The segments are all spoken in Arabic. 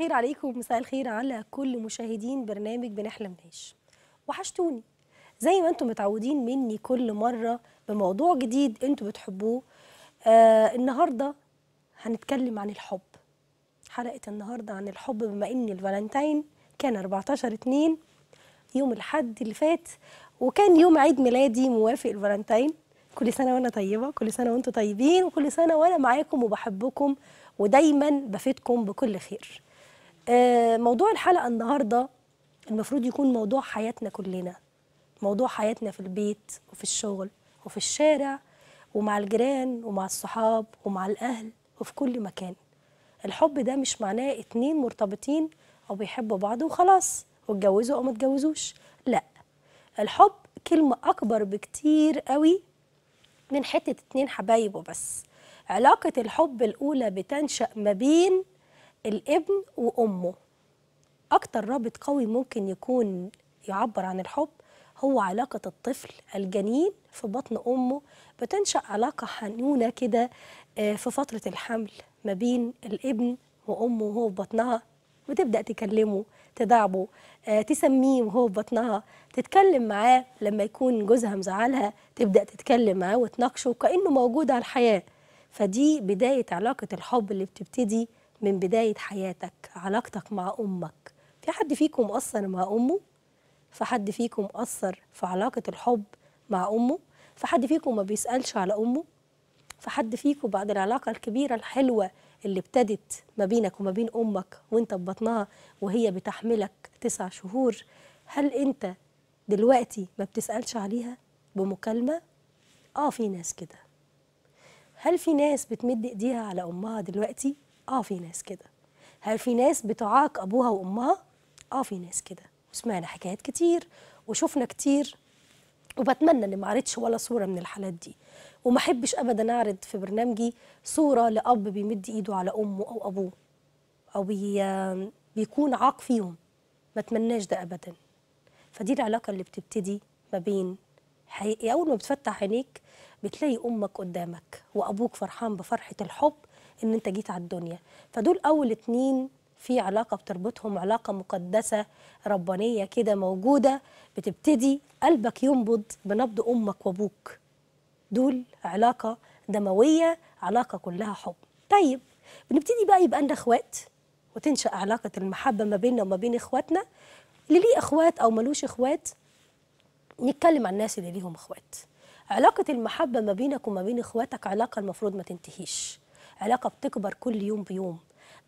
الخير عليكم ومساء الخير على كل مشاهدين برنامج بنحلم نعيش وحشتوني زي ما انتم متعودين مني كل مرة بموضوع جديد انتم بتحبوه آه النهاردة هنتكلم عن الحب حلقة النهاردة عن الحب بما ان الفالنتين كان 14 2 يوم الحد اللي فات وكان يوم عيد ميلادي موافق الفالنتين كل سنة وانا طيبة كل سنة وانتم طيبين وكل سنة وانا معاكم وبحبكم ودايما بفيدكم بكل خير آه، موضوع الحلقه النهارده المفروض يكون موضوع حياتنا كلنا موضوع حياتنا في البيت وفي الشغل وفي الشارع ومع الجيران ومع الصحاب ومع الاهل وفي كل مكان الحب ده مش معناه اتنين مرتبطين او بيحبوا بعض وخلاص واتجوزوا او ما اتجوزوش لا الحب كلمه اكبر بكتير قوي من حته اتنين حبايب وبس علاقه الحب الاولى بتنشا ما بين الابن وامه اكتر رابط قوي ممكن يكون يعبر عن الحب هو علاقة الطفل الجنين في بطن أمه بتنشأ علاقة حنونة كده آه، في فترة الحمل ما بين الابن وأمه وهو في بطنها وتبدأ تكلمه تداعبه آه، تسميه وهو في بطنها تتكلم معاه لما يكون جوزها مزعلها تبدأ تتكلم معاه وتناقشه كأنه موجود على الحياة فدي بداية علاقة الحب اللي بتبتدي من بداية حياتك علاقتك مع أمك في حد فيكم أثر مع أمه؟ في حد فيكم أثر في علاقة الحب مع أمه؟ في حد فيكم ما بيسألش على أمه؟ في حد فيكم بعد العلاقة الكبيرة الحلوة اللي ابتدت ما بينك وما بين أمك وأنت ببطنها وهي بتحملك تسع شهور هل أنت دلوقتي ما بتسألش عليها بمكالمة؟ آه في ناس كده هل في ناس بتمد إيديها على أمها دلوقتي؟ اه في ناس كده هل في ناس بتعاق ابوها وامها اه في ناس كده وسمعنا حكايات كتير وشفنا كتير وبتمنى ان ما عرضتش ولا صوره من الحالات دي وما احبش ابدا اعرض في برنامجي صوره لاب بيمد ايده على امه او ابوه او بي بيكون عاق فيهم ما اتمناش ده ابدا فدي العلاقه اللي بتبتدي ما بين حقيقي اول ما بتفتح عينيك بتلاقي امك قدامك وابوك فرحان بفرحه الحب ان انت جيت على الدنيا فدول اول اتنين في علاقه بتربطهم علاقه مقدسه ربانيه كده موجوده بتبتدي قلبك ينبض بنبض امك وابوك دول علاقه دمويه علاقه كلها حب طيب بنبتدي بقى يبقى لنا اخوات وتنشا علاقه المحبه ما بيننا وما بين اخواتنا اللي ليه اخوات او ملوش اخوات نتكلم عن الناس اللي ليهم اخوات علاقه المحبه ما بينك وما بين اخواتك علاقه المفروض ما تنتهيش علاقه بتكبر كل يوم بيوم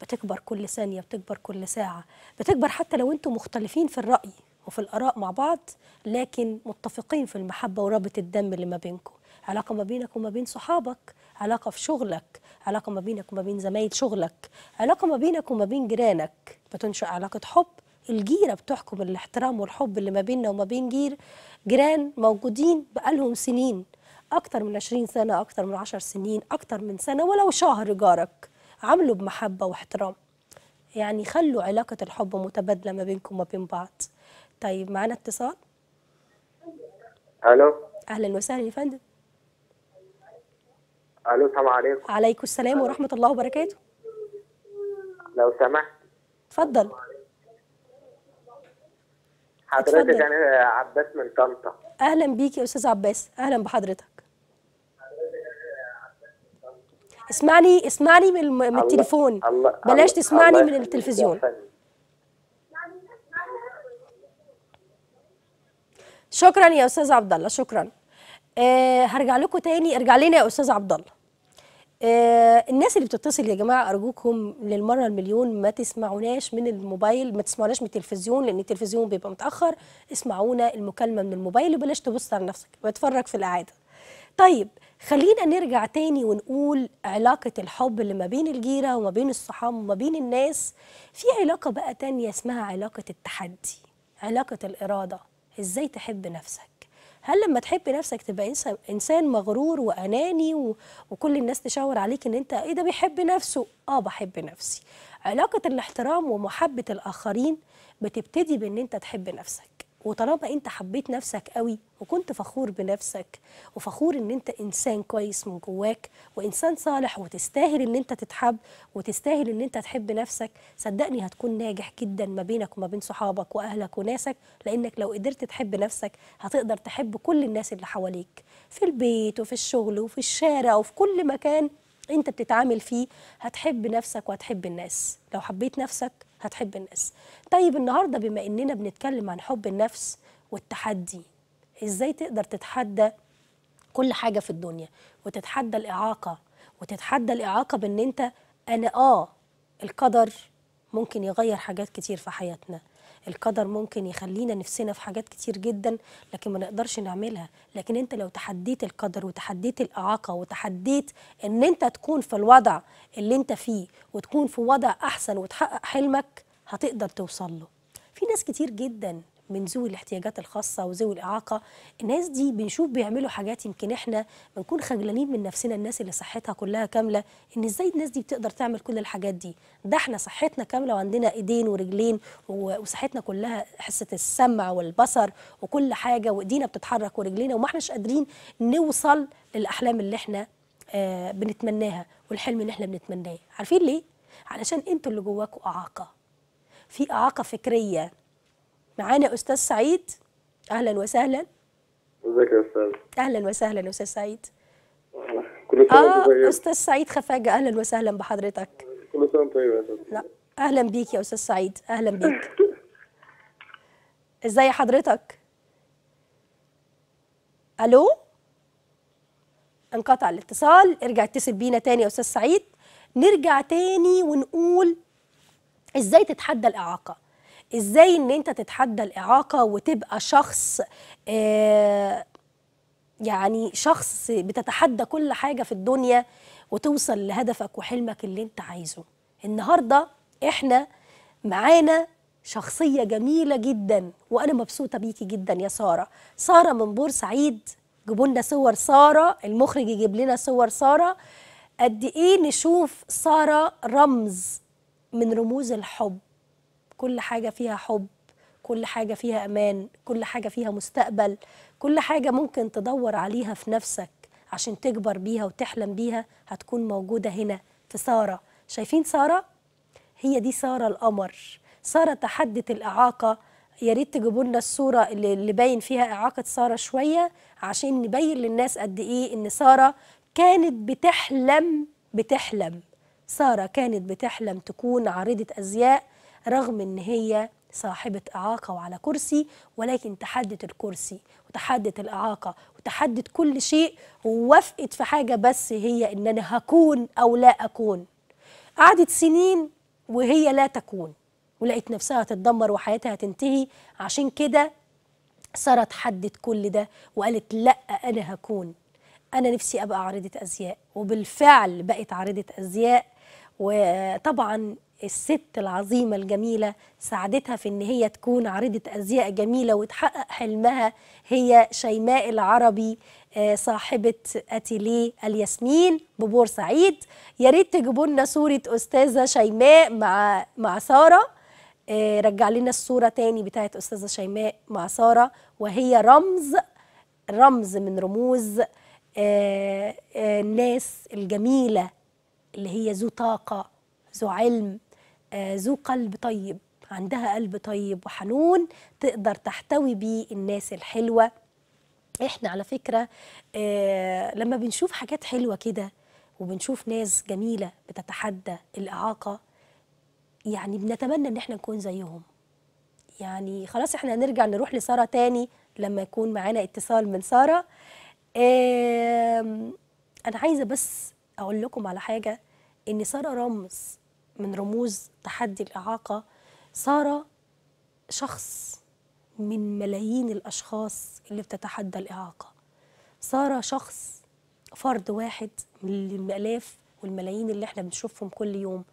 بتكبر كل ثانيه بتكبر كل ساعه بتكبر حتى لو انتم مختلفين في الراي وفي الاراء مع بعض لكن متفقين في المحبه ورابط الدم اللي ما بينكم علاقه ما بينك وما بين صحابك علاقه في شغلك علاقه ما بينك وما بين زمايل شغلك علاقه ما بينك وما بين جيرانك بتنشا علاقه حب الجيره بتحكم الاحترام والحب اللي ما بيننا وما بين جير جيران موجودين بقالهم سنين اكتر من 20 سنه اكتر من 10 سنين اكتر من سنه ولو شهر جارك عامله بمحبه واحترام يعني خلوا علاقه الحب متبادله ما بينكم وما بين بعض طيب معانا اتصال الو اهلا وسهلا يا فندم الو السلام عليكم عليكم السلام ورحمه الله وبركاته لو سمحت اتفضل حضرتك انا يعني عباس من طنطا اهلا بيك يا استاذ عباس اهلا بحضرتك اسمعني اسمعني من, التليفون بلاش تسمعني من التلفزيون شكرا يا استاذ عبد الله شكرا أه هرجع لكم تاني ارجع لنا يا استاذ عبد الله أه الناس اللي بتتصل يا جماعه ارجوكم للمره المليون ما تسمعوناش من الموبايل ما تسمعوناش من التلفزيون لان التلفزيون بيبقى متاخر اسمعونا المكالمه من الموبايل وبلاش تبص على نفسك واتفرج في الاعاده طيب خلينا نرجع تاني ونقول علاقة الحب اللي ما بين الجيرة وما بين الصحاب وما بين الناس في علاقة بقى تانية اسمها علاقة التحدي علاقة الإرادة إزاي تحب نفسك هل لما تحب نفسك تبقى انسان مغرور واناني و... وكل الناس تشاور عليك ان انت ايه ده بيحب نفسه اه بحب نفسي علاقه الاحترام ومحبه الاخرين بتبتدي بان انت تحب نفسك وطالما انت حبيت نفسك قوي وكنت فخور بنفسك وفخور ان انت انسان كويس من جواك وانسان صالح وتستاهل ان انت تتحب وتستاهل ان انت تحب نفسك صدقني هتكون ناجح جدا ما بينك وما بين صحابك واهلك وناسك لانك لو قدرت تحب نفسك هتقدر تحب كل الناس اللي حواليك في البيت وفي الشغل وفي الشارع وفي كل مكان انت بتتعامل فيه هتحب نفسك وهتحب الناس لو حبيت نفسك هتحب الناس طيب النهارده بما اننا بنتكلم عن حب النفس والتحدي ازاي تقدر تتحدى كل حاجه في الدنيا وتتحدى الاعاقه وتتحدى الاعاقه بان انت انا اه القدر ممكن يغير حاجات كتير في حياتنا القدر ممكن يخلينا نفسنا في حاجات كتير جدا لكن ما نقدرش نعملها لكن انت لو تحديت القدر وتحديت الاعاقه وتحديت ان انت تكون في الوضع اللي انت فيه وتكون في وضع احسن وتحقق حلمك هتقدر توصل له في ناس كتير جدا من ذوي الاحتياجات الخاصه وذوي الاعاقه الناس دي بنشوف بيعملوا حاجات يمكن احنا بنكون خجلانين من نفسنا الناس اللي صحتها كلها كامله ان ازاي الناس دي بتقدر تعمل كل الحاجات دي ده احنا صحتنا كامله وعندنا ايدين ورجلين وصحتنا كلها حصه السمع والبصر وكل حاجه وايدينا بتتحرك ورجلينا وما احناش قادرين نوصل للاحلام اللي احنا آه بنتمناها والحلم اللي احنا بنتمناه عارفين ليه علشان انتوا اللي جواكوا اعاقه في اعاقه فكريه معانا استاذ سعيد اهلا وسهلا ازيك يا استاذ اهلا وسهلا يا استاذ سعيد كل سنه طيب. آه طيب. استاذ سعيد خفاجه اهلا وسهلا بحضرتك كل سنه وانت طيب لا اهلا بيك يا استاذ سعيد اهلا بيك ازاي حضرتك الو انقطع الاتصال ارجع اتصل بينا تاني يا استاذ سعيد نرجع تاني ونقول ازاي تتحدى الاعاقه ازاي ان انت تتحدى الاعاقه وتبقى شخص آه، يعني شخص بتتحدى كل حاجه في الدنيا وتوصل لهدفك وحلمك اللي انت عايزه النهارده احنا معانا شخصيه جميله جدا وانا مبسوطه بيكي جدا يا ساره ساره من بورسعيد جيبوا لنا صور ساره المخرج يجيب لنا صور ساره قد ايه نشوف ساره رمز من رموز الحب كل حاجة فيها حب كل حاجة فيها أمان كل حاجة فيها مستقبل كل حاجة ممكن تدور عليها في نفسك عشان تكبر بيها وتحلم بيها هتكون موجودة هنا في سارة شايفين سارة؟ هي دي سارة القمر سارة تحدت الإعاقة يا ريت تجيبوا لنا الصورة اللي, اللي باين فيها إعاقة سارة شوية عشان نبين للناس قد إيه إن سارة كانت بتحلم بتحلم سارة كانت بتحلم تكون عارضة أزياء رغم ان هي صاحبة إعاقة وعلى كرسي ولكن تحدت الكرسي وتحدت الإعاقة وتحدت كل شيء ووافقت في حاجة بس هي إن أنا هكون أو لا أكون قعدت سنين وهي لا تكون ولقيت نفسها هتتدمر وحياتها هتنتهي عشان كده سارة تحدت كل ده وقالت لا أنا هكون أنا نفسي أبقى عارضة أزياء وبالفعل بقت عارضة أزياء وطبعا الست العظيمة الجميلة ساعدتها في ان هي تكون عارضة ازياء جميلة وتحقق حلمها هي شيماء العربي آه، صاحبة اتيلي الياسمين ببورسعيد يا ريت تجيبوا لنا صورة استاذة شيماء مع مع سارة آه، رجع لنا الصورة تاني بتاعت استاذة شيماء مع سارة وهي رمز رمز من رموز آه، الناس الجميلة اللي هي ذو طاقة ذو علم آه، ذو قلب طيب عندها قلب طيب وحنون تقدر تحتوي بيه الناس الحلوة احنا على فكرة آه، لما بنشوف حاجات حلوة كده وبنشوف ناس جميلة بتتحدى الإعاقة يعني بنتمنى ان احنا نكون زيهم يعني خلاص احنا هنرجع نروح لسارة تاني لما يكون معانا اتصال من سارة انا عايزة بس اقول لكم على حاجة ان سارة رمز من رموز تحدي الإعاقة سارة شخص من ملايين الأشخاص اللي بتتحدى الإعاقة سارة شخص فرد واحد من الآلاف والملايين اللي احنا بنشوفهم كل يوم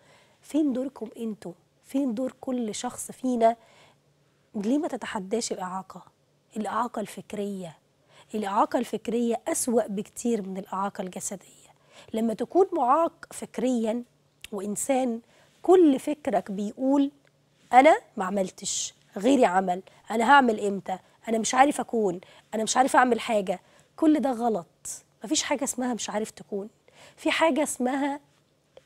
فين دوركم انتوا فين دور كل شخص فينا ليه ما تتحداش الإعاقة الإعاقة الفكرية الإعاقة الفكرية أسوأ بكتير من الإعاقة الجسدية لما تكون معاق فكريا وإنسان كل فكرك بيقول انا ما عملتش غيري عمل انا هعمل امتى انا مش عارف اكون انا مش عارف اعمل حاجه كل ده غلط مفيش حاجه اسمها مش عارف تكون في حاجه اسمها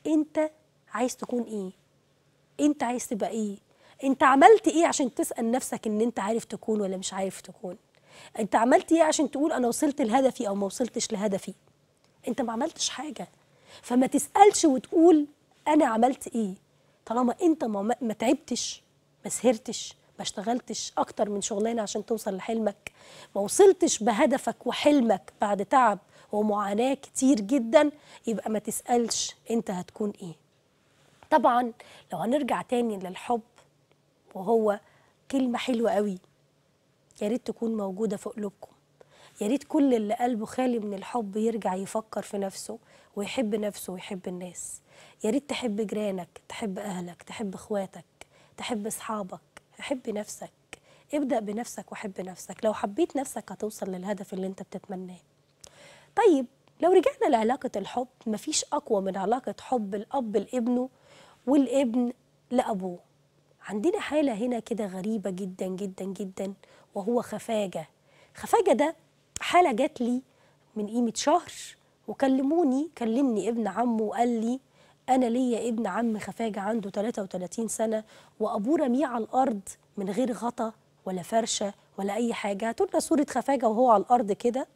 انت عايز تكون ايه انت عايز تبقى ايه انت عملت ايه عشان تسال نفسك ان انت عارف تكون ولا مش عارف تكون انت عملت ايه عشان تقول انا وصلت لهدفي او ما وصلتش لهدفي انت ما عملتش حاجه فما تسالش وتقول انا عملت ايه طالما انت ما, ما تعبتش ما سهرتش ما اشتغلتش اكتر من شغلانه عشان توصل لحلمك ما وصلتش بهدفك وحلمك بعد تعب ومعاناه كتير جدا يبقى ما تسالش انت هتكون ايه طبعا لو هنرجع تاني للحب وهو كلمه حلوه قوي يا ريت تكون موجوده في قلوبكم يا ريت كل اللي قلبه خالي من الحب يرجع يفكر في نفسه ويحب نفسه ويحب الناس يا ريت تحب جيرانك تحب أهلك تحب إخواتك تحب أصحابك احب نفسك ابدأ بنفسك وحب نفسك لو حبيت نفسك هتوصل للهدف اللي انت بتتمناه طيب لو رجعنا لعلاقة الحب مفيش أقوى من علاقة حب الأب لابنه والابن لأبوه عندنا حالة هنا كده غريبة جدا جدا جدا وهو خفاجة خفاجة ده حالة جات لي من قيمة شهر وكلموني كلمني ابن عمه وقال لي أنا ليا ابن عم خفاجة عنده 33 سنة وأبوه رميه على الأرض من غير غطا ولا فرشة ولا أي حاجة هاتوا لنا صورة خفاجة وهو على الأرض كده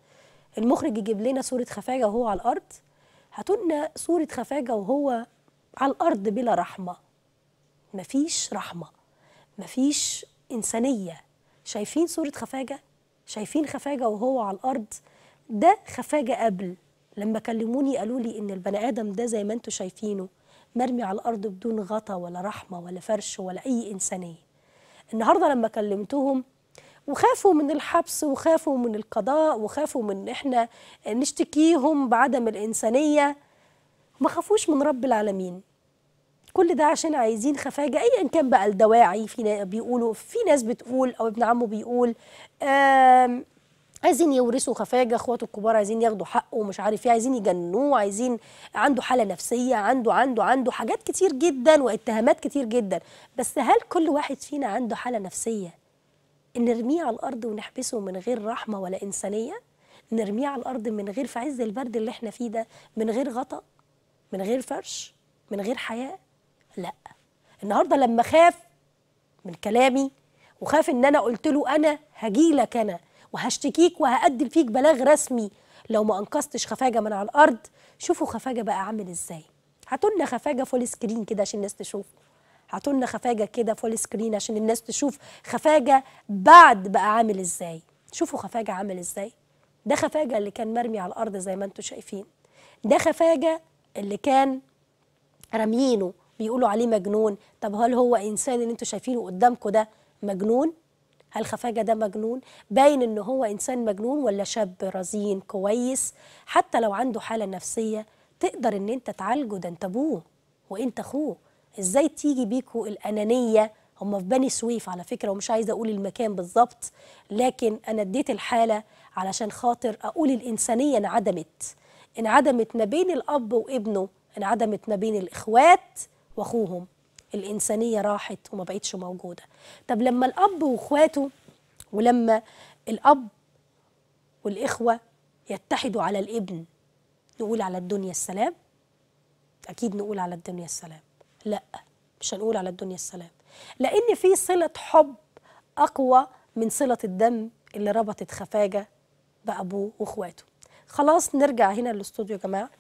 المخرج يجيب لنا صورة خفاجة وهو على الأرض هاتوا لنا صورة خفاجة وهو على الأرض بلا رحمة مفيش رحمة مفيش إنسانية شايفين صورة خفاجة؟ شايفين خفاجة وهو على الأرض ده خفاجة قبل لما كلموني قالوا لي ان البني ادم ده زي ما انتم شايفينه مرمي على الارض بدون غطا ولا رحمه ولا فرش ولا اي انسانيه النهارده لما كلمتهم وخافوا من الحبس وخافوا من القضاء وخافوا من احنا نشتكيهم بعدم الانسانيه ما خافوش من رب العالمين كل ده عشان عايزين خفاجة أيا كان بقى الدواعي في بيقولوا في ناس بتقول أو ابن عمه بيقول عايزين يورثوا خفاجه اخواته الكبار عايزين ياخدوا حقه ومش عارف ايه عايزين يجنوه عايزين عنده حاله نفسيه عنده عنده عنده حاجات كتير جدا واتهامات كتير جدا بس هل كل واحد فينا عنده حاله نفسيه نرميه على الارض ونحبسه من غير رحمه ولا انسانيه نرميه على الارض من غير في عز البرد اللي احنا فيه ده من غير غطاء من غير فرش من غير حياه لا النهارده لما خاف من كلامي وخاف ان انا قلت له انا هجيلك انا وهشتكيك وهقدم فيك بلاغ رسمي لو ما انقذتش خفاجه من على الارض شوفوا خفاجه بقى عامل ازاي هاتوا لنا خفاجه فول سكرين كده عشان الناس تشوف هاتوا لنا خفاجه كده فول سكرين عشان الناس تشوف خفاجه بعد بقى عامل ازاي شوفوا خفاجه عامل ازاي ده خفاجه اللي كان مرمي على الارض زي ما انتم شايفين ده خفاجه اللي كان راميينه بيقولوا عليه مجنون طب هل هو انسان اللي انتم شايفينه قدامكم ده مجنون هل خفاجة ده مجنون باين ان هو انسان مجنون ولا شاب رزين كويس حتى لو عنده حالة نفسية تقدر ان انت تعالجه ده انت ابوه وانت اخوه ازاي تيجي بيكوا الانانية هم في بني سويف على فكرة ومش عايزة أقول المكان بالظبط لكن أنا اديت الحالة علشان خاطر أقول الإنسانية انعدمت انعدمت ما بين الأب وابنه انعدمت ما بين الإخوات وأخوهم الإنسانية راحت وما بقتش موجودة طب لما الأب وإخواته ولما الأب والإخوة يتحدوا على الابن نقول على الدنيا السلام أكيد نقول على الدنيا السلام لا مش هنقول على الدنيا السلام لأن في صلة حب أقوى من صلة الدم اللي ربطت خفاجة بأبوه وإخواته خلاص نرجع هنا للاستوديو يا جماعة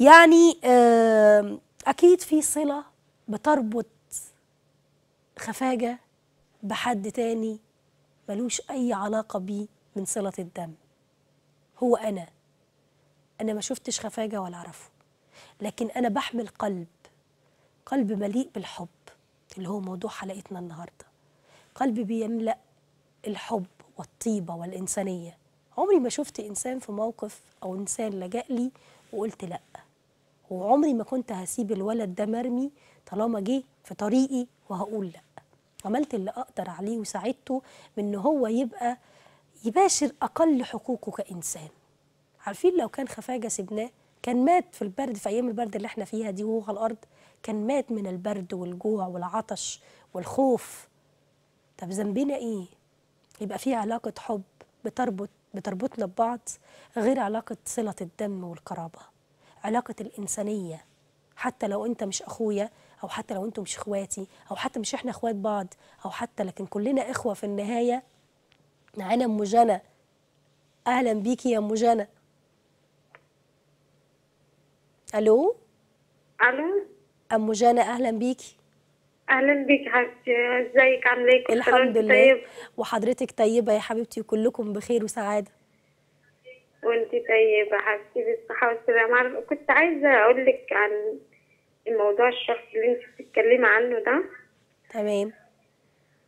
يعني أكيد في صلة بتربط خفاجة بحد تاني ملوش أي علاقة بيه من صلة الدم هو أنا أنا ما شفتش خفاجة ولا أعرفه لكن أنا بحمل قلب قلب مليء بالحب اللي هو موضوع حلقتنا النهاردة قلب بيملأ الحب والطيبة والإنسانية عمري ما شفت إنسان في موقف أو إنسان لجأ لي وقلت لأ وعمري ما كنت هسيب الولد ده مرمي طالما جه في طريقي وهقول لا عملت اللي اقدر عليه وساعدته بان هو يبقى يباشر اقل حقوقه كانسان عارفين لو كان خفاجه سبناه كان مات في البرد في ايام البرد اللي احنا فيها دي وهو على الارض كان مات من البرد والجوع والعطش والخوف طب ذنبنا ايه يبقى في علاقه حب بتربط بتربطنا ببعض غير علاقه صله الدم والقرابه علاقة الإنسانية حتى لو أنت مش أخويا أو حتى لو أنتم مش إخواتي أو حتى مش إحنا إخوات بعض أو حتى لكن كلنا إخوة في النهاية معانا أم جنى أهلا بيكي يا أم جنى ألو ألو أم جنى أهلا بيكي اهلا بيك حبيبتي ازيك عامله ايه الحمد لله طيب. وحضرتك طيبه يا حبيبتي وكلكم بخير وسعاده وانت طيبة حبيبتي بالصحة والسلامة كنت عايزة اقولك عن الموضوع الشخصي اللي انت بتتكلمي عنه ده تمام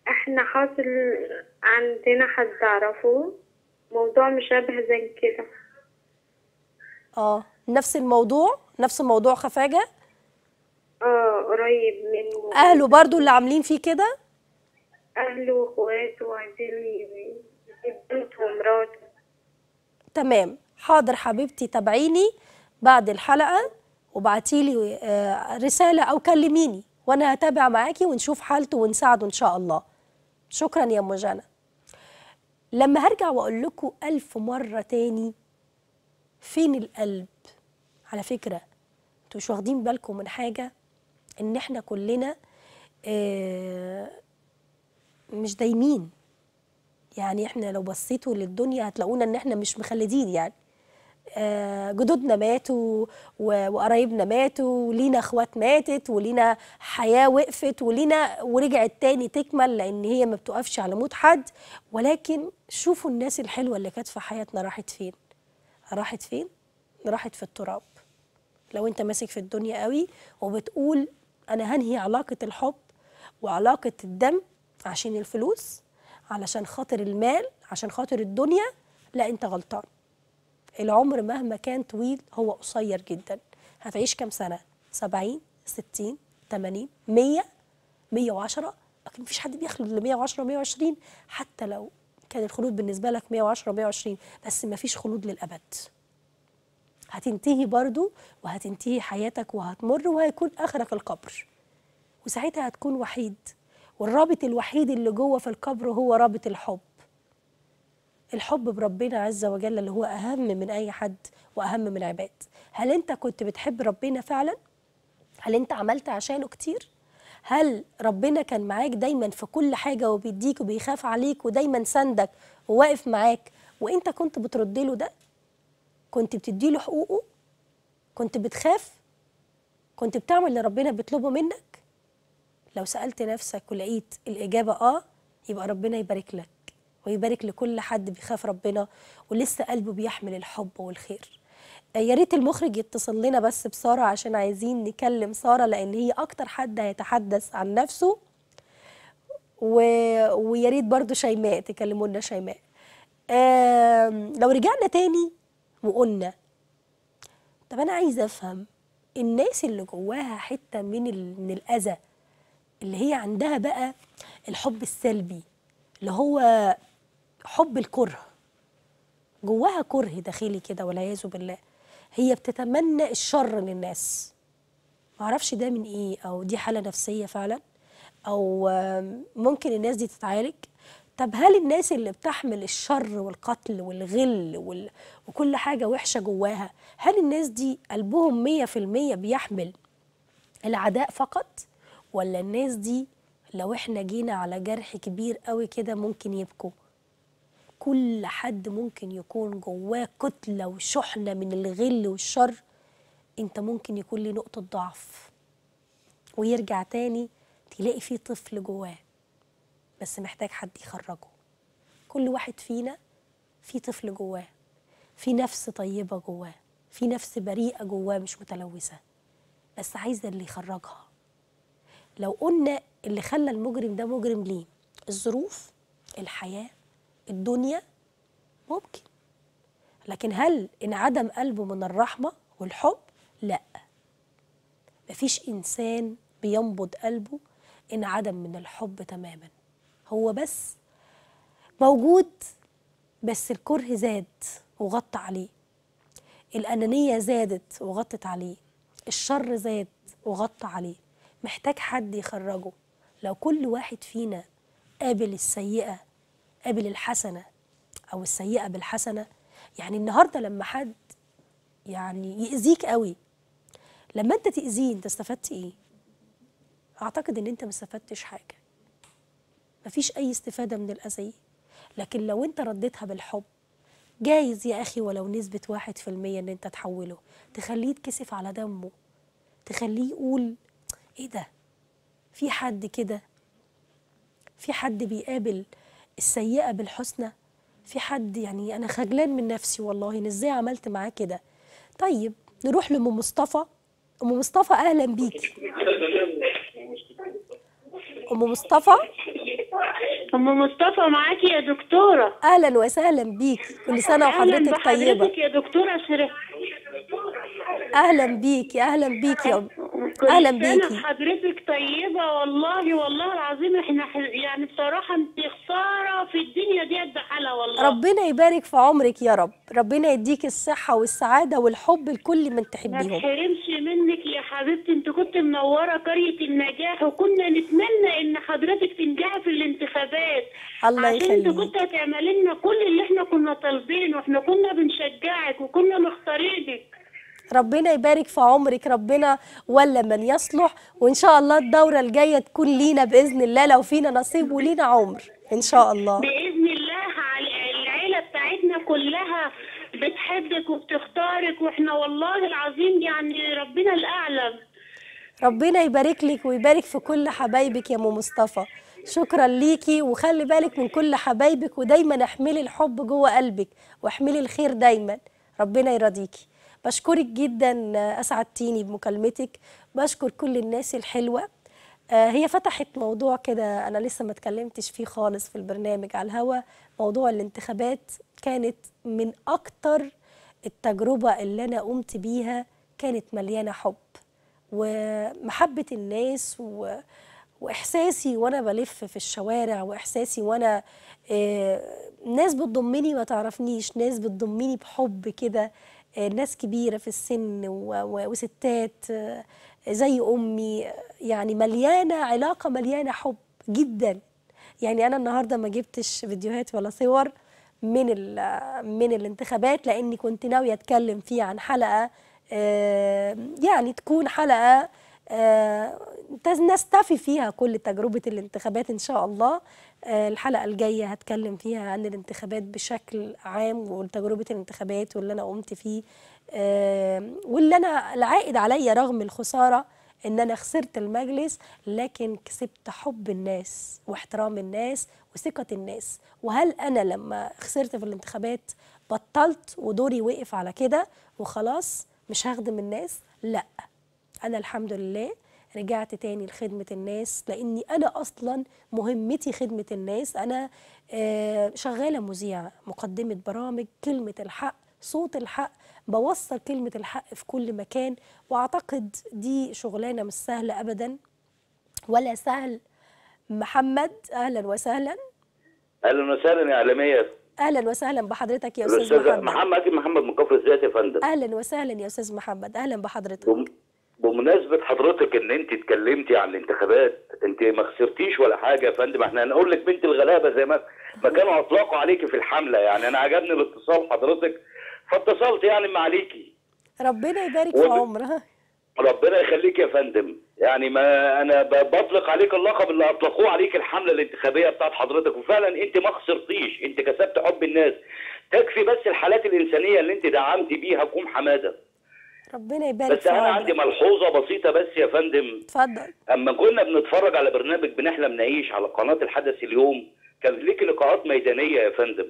احنا حاصل عندنا حد اعرفه موضوع مشابه زي كده اه نفس الموضوع نفس الموضوع خفاجة اه قريب منه اهله برضو اللي عاملين فيه كده اهله واخواته وعايزين يجيب بنته ومراته تمام حاضر حبيبتي تابعيني بعد الحلقه وبعتيلي آه، رساله او كلميني وانا هتابع معاكي ونشوف حالته ونساعده ان شاء الله شكرا يا ام جانا لما هرجع واقول لكم الف مره تاني فين القلب على فكره انتوا مش واخدين بالكم من حاجه ان احنا كلنا آه، مش دايمين يعني احنا لو بصيتوا للدنيا هتلاقونا ان احنا مش مخلدين يعني آه، جدودنا ماتوا وقرايبنا ماتوا ولينا اخوات ماتت ولينا حياه وقفت ولينا ورجعت تاني تكمل لان هي ما بتقفش على موت حد ولكن شوفوا الناس الحلوه اللي كانت في حياتنا راحت فين راحت فين راحت في التراب لو انت ماسك في الدنيا قوي وبتقول انا هنهي علاقه الحب وعلاقه الدم عشان الفلوس علشان خاطر المال عشان خاطر الدنيا لا انت غلطان العمر مهما كان طويل هو قصير جدا هتعيش كام سنه 70 60 80 100 110 لكن مفيش حد بيخلد ل 110 120 حتى لو كان الخلود بالنسبه لك 110 120 بس مفيش خلود للابد هتنتهي برضو وهتنتهي حياتك وهتمر وهيكون اخرك القبر وساعتها هتكون وحيد والرابط الوحيد اللي جوه في القبر هو رابط الحب الحب بربنا عز وجل اللي هو أهم من أي حد وأهم من العباد هل أنت كنت بتحب ربنا فعلا؟ هل أنت عملت عشانه كتير؟ هل ربنا كان معاك دايما في كل حاجة وبيديك وبيخاف عليك ودايما سندك وواقف معاك وانت كنت بترد له ده كنت بتدي له حقوقه كنت بتخاف كنت بتعمل اللي ربنا بيطلبه منك لو سالت نفسك ولقيت الاجابه اه يبقى ربنا يبارك لك ويبارك لكل حد بيخاف ربنا ولسه قلبه بيحمل الحب والخير آه، يا ريت المخرج يتصل لنا بس بساره عشان عايزين نكلم ساره لان هي اكتر حد هيتحدث عن نفسه و... ويا ريت برضه شيماء تكلموا لنا شيماء آم... لو رجعنا تاني وقلنا طب انا عايزه افهم الناس اللي جواها حته من ال... من الاذى اللي هي عندها بقى الحب السلبي اللي هو حب الكره جواها كره داخلي كده والعياذ بالله هي بتتمنى الشر للناس معرفش ده من ايه او دي حاله نفسيه فعلا او ممكن الناس دي تتعالج طب هل الناس اللي بتحمل الشر والقتل والغل وال... وكل حاجة وحشة جواها هل الناس دي قلبهم مية في المية بيحمل العداء فقط ولا الناس دي لو احنا جينا على جرح كبير قوي كده ممكن يبكوا كل حد ممكن يكون جواه كتلة وشحنة من الغل والشر انت ممكن يكون ليه نقطة ضعف ويرجع تاني تلاقي فيه طفل جواه بس محتاج حد يخرجه كل واحد فينا في طفل جواه في نفس طيبة جواه في نفس بريئة جواه مش متلوثة بس عايزة اللي يخرجها لو قلنا اللي خلى المجرم ده مجرم ليه الظروف الحياة الدنيا ممكن لكن هل انعدم قلبه من الرحمة والحب لا مفيش إنسان بينبض قلبه انعدم من الحب تماما هو بس موجود بس الكره زاد وغطى عليه الأنانية زادت وغطت عليه الشر زاد وغطى عليه محتاج حد يخرجه لو كل واحد فينا قابل السيئة قابل الحسنة أو السيئة بالحسنة يعني النهاردة لما حد يعني يأذيك قوي لما أنت تأذيه أنت استفدت إيه؟ أعتقد إن أنت ما استفدتش حاجة مفيش أي استفادة من الأذى لكن لو أنت رديتها بالحب جايز يا أخي ولو نسبة واحد في المية إن أنت تحوله تخليه يتكسف على دمه تخليه يقول ايه ده في حد كده في حد بيقابل السيئه بالحسنى في حد يعني انا خجلان من نفسي والله انا ازاي عملت معاه كده طيب نروح لام مصطفى ام مصطفى اهلا بيكي ام مصطفى ام مصطفى معاكي يا دكتوره اهلا وسهلا بيكي كل سنه وحضرتك طيبه اهلا بحضرتك يا دكتوره شريف اهلا بيكي اهلا بيكي يا اهلا بيكي حضرتك طيبه والله والله العظيم احنا يعني بصراحه انت خساره في الدنيا دي قد حالها والله ربنا يبارك في عمرك يا رب ربنا يديك الصحه والسعاده والحب لكل من تحبيهم ما تحرمش منك يا حبيبتي انت كنت منوره قريه النجاح وكنا نتمنى ان حضرتك تنجحي في الانتخابات الله يخليك انت كنت هتعملي لنا كل اللي احنا كنا طالبينه احنا كنا بنشجعك وكنا ربنا يبارك في عمرك ربنا ولا من يصلح وان شاء الله الدوره الجايه تكون لينا باذن الله لو فينا نصيب ولينا عمر ان شاء الله باذن الله العيله بتاعتنا كلها بتحبك وبتختارك واحنا والله العظيم يعني ربنا الاعلم ربنا يبارك لك ويبارك في كل حبايبك يا ام مصطفى شكرا ليكي وخلي بالك من كل حبايبك ودايما احملي الحب جوه قلبك واحملي الخير دايما ربنا يرضيكي بشكرك جدا اسعدتيني بمكالمتك بشكر كل الناس الحلوه آه، هي فتحت موضوع كده انا لسه ما اتكلمتش فيه خالص في البرنامج على الهوا موضوع الانتخابات كانت من اكتر التجربه اللي انا قمت بيها كانت مليانه حب ومحبه الناس و... واحساسي وانا بلف في الشوارع واحساسي وانا آه، ناس بتضمني ما تعرفنيش ناس بتضمني بحب كده ناس كبيره في السن وستات زي امي يعني مليانه علاقه مليانه حب جدا يعني انا النهارده ما جبتش فيديوهات ولا صور من من الانتخابات لاني كنت ناويه اتكلم فيه عن حلقه آه، يعني تكون حلقه آه، نستفي فيها كل تجربه الانتخابات ان شاء الله آه، الحلقه الجايه هتكلم فيها عن الانتخابات بشكل عام وتجربه الانتخابات واللي انا قمت فيه آه، واللي انا العائد عليا رغم الخساره ان انا خسرت المجلس لكن كسبت حب الناس واحترام الناس وثقه الناس وهل انا لما خسرت في الانتخابات بطلت ودوري وقف على كده وخلاص مش هخدم الناس لا انا الحمد لله رجعت تاني لخدمة الناس لأني أنا أصلا مهمتي خدمة الناس أنا آه، شغالة مذيعة مقدمة برامج كلمة الحق صوت الحق بوصل كلمة الحق في كل مكان وأعتقد دي شغلانة مش سهلة أبدا ولا سهل محمد أهلا وسهلا أهلا وسهلا يا إعلامية اهلا وسهلا بحضرتك يا استاذ محمد محمد محمد من كفر الزيات يا فندم اهلا وسهلا يا استاذ محمد اهلا بحضرتك بمناسبة حضرتك ان انت اتكلمتي عن الانتخابات انت ما خسرتيش ولا حاجة يا فندم احنا هنقول لك بنت الغلابة زي ما ما كانوا اطلقوا عليكي في الحملة يعني انا عجبني الاتصال حضرتك فاتصلت يعني معاليكي. عليكي ربنا يبارك في عمرها ربنا يخليك يا فندم يعني ما انا بطلق عليك اللقب اللي اطلقوه عليك الحمله الانتخابيه بتاعت حضرتك وفعلا انت ما خسرتيش انت كسبت حب الناس تكفي بس الحالات الانسانيه اللي انت دعمتي بيها كوم حماده ربنا يبارك بس انا عندي ملحوظه بسيطه بس يا فندم اتفضل اما كنا بنتفرج على برنامج بنحلم نعيش على قناه الحدث اليوم كان ليك لقاءات ميدانيه يا فندم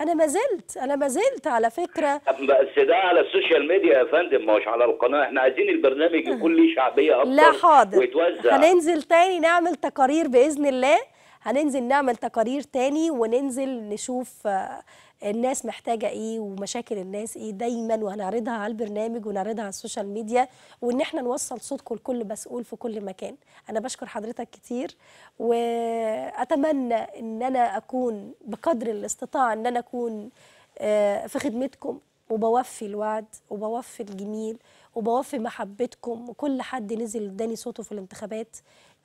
انا ما زلت انا ما زلت على فكره بس ده على السوشيال ميديا يا فندم مش على القناه احنا عايزين البرنامج يكون ليه شعبيه اكتر لا حاضر ويتوزع هننزل تاني نعمل تقارير باذن الله هننزل نعمل تقارير تاني وننزل نشوف آه، الناس محتاجه ايه ومشاكل الناس ايه دايما وهنعرضها على البرنامج ونعرضها على السوشيال ميديا وان احنا نوصل صوتكم لكل مسؤول في كل مكان انا بشكر حضرتك كتير واتمنى ان انا اكون بقدر الاستطاعه ان انا اكون آه، في خدمتكم وبوفي الوعد وبوفي الجميل وبوفي محبتكم وكل حد نزل اداني صوته في الانتخابات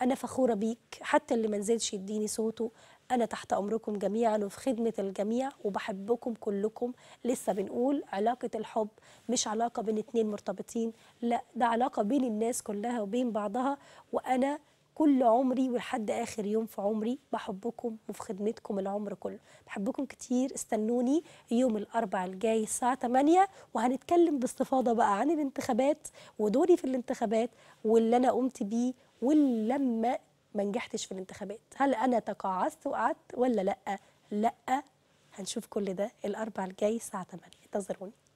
انا فخوره بيك حتى اللي ما نزلش يديني صوته أنا تحت أمركم جميعا وفي خدمة الجميع وبحبكم كلكم لسه بنقول علاقة الحب مش علاقة بين اتنين مرتبطين لا ده علاقة بين الناس كلها وبين بعضها وأنا كل عمري ولحد آخر يوم في عمري بحبكم وفي خدمتكم العمر كله بحبكم كتير استنوني يوم الأربع الجاي الساعة 8 وهنتكلم باستفاضة بقى عن الانتخابات ودوري في الانتخابات واللي أنا قمت بيه واللي لما ما نجحتش في الانتخابات هل انا تقاعست وقعدت ولا لا لا هنشوف كل ده الاربع الجاي الساعه 8 انتظروني